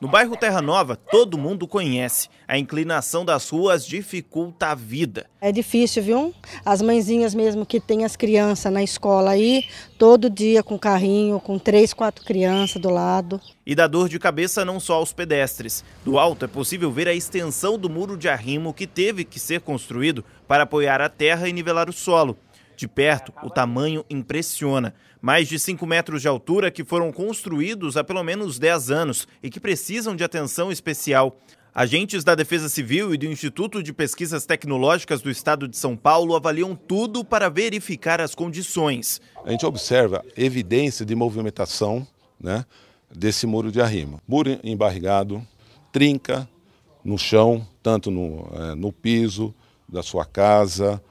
No bairro Terra Nova, todo mundo conhece. A inclinação das ruas dificulta a vida. É difícil, viu? As mãezinhas mesmo que têm as crianças na escola aí, todo dia com carrinho, com três, quatro crianças do lado. E dá dor de cabeça não só aos pedestres. Do alto é possível ver a extensão do muro de arrimo que teve que ser construído para apoiar a terra e nivelar o solo. De perto, o tamanho impressiona. Mais de 5 metros de altura que foram construídos há pelo menos 10 anos e que precisam de atenção especial. Agentes da Defesa Civil e do Instituto de Pesquisas Tecnológicas do Estado de São Paulo avaliam tudo para verificar as condições. A gente observa evidência de movimentação né, desse muro de arrimo. Muro embarrigado, trinca no chão, tanto no, é, no piso da sua casa,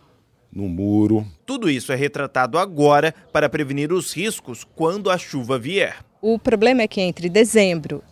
no muro. Tudo isso é retratado agora para prevenir os riscos quando a chuva vier. O problema é que entre dezembro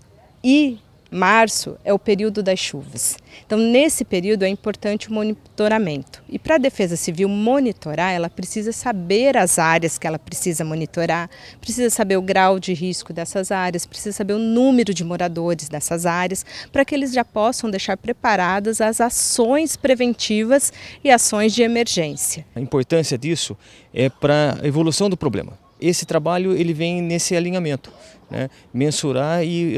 e Março é o período das chuvas. Então, nesse período é importante o monitoramento. E para a Defesa Civil monitorar, ela precisa saber as áreas que ela precisa monitorar, precisa saber o grau de risco dessas áreas, precisa saber o número de moradores dessas áreas, para que eles já possam deixar preparadas as ações preventivas e ações de emergência. A importância disso é para a evolução do problema. Esse trabalho ele vem nesse alinhamento, né? mensurar e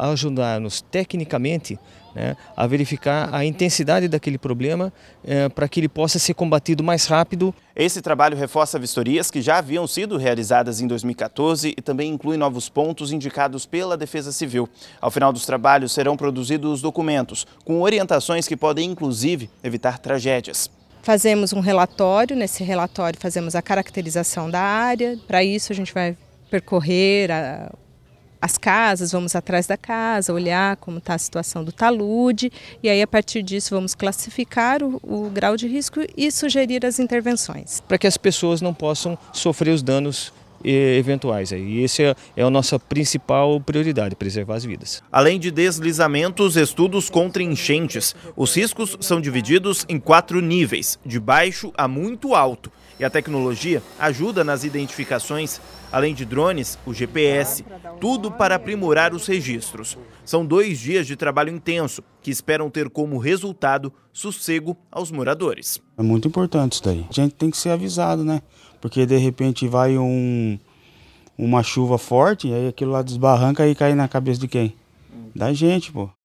ajudar-nos tecnicamente né? a verificar a intensidade daquele problema é, para que ele possa ser combatido mais rápido. Esse trabalho reforça vistorias que já haviam sido realizadas em 2014 e também inclui novos pontos indicados pela Defesa Civil. Ao final dos trabalhos serão produzidos documentos com orientações que podem inclusive evitar tragédias. Fazemos um relatório, nesse relatório fazemos a caracterização da área. Para isso a gente vai percorrer a, as casas, vamos atrás da casa, olhar como está a situação do talude e aí a partir disso vamos classificar o, o grau de risco e sugerir as intervenções. Para que as pessoas não possam sofrer os danos eventuais. E essa é, é a nossa principal prioridade, preservar as vidas. Além de deslizamentos, estudos contra enchentes. Os riscos são divididos em quatro níveis, de baixo a muito alto. E a tecnologia ajuda nas identificações, além de drones, o GPS, tudo para aprimorar os registros. São dois dias de trabalho intenso, que esperam ter como resultado sossego aos moradores. É muito importante isso daí. A gente tem que ser avisado, né? Porque de repente vai um, uma chuva forte, aí aquilo lá desbarranca e cai na cabeça de quem? Da gente, pô.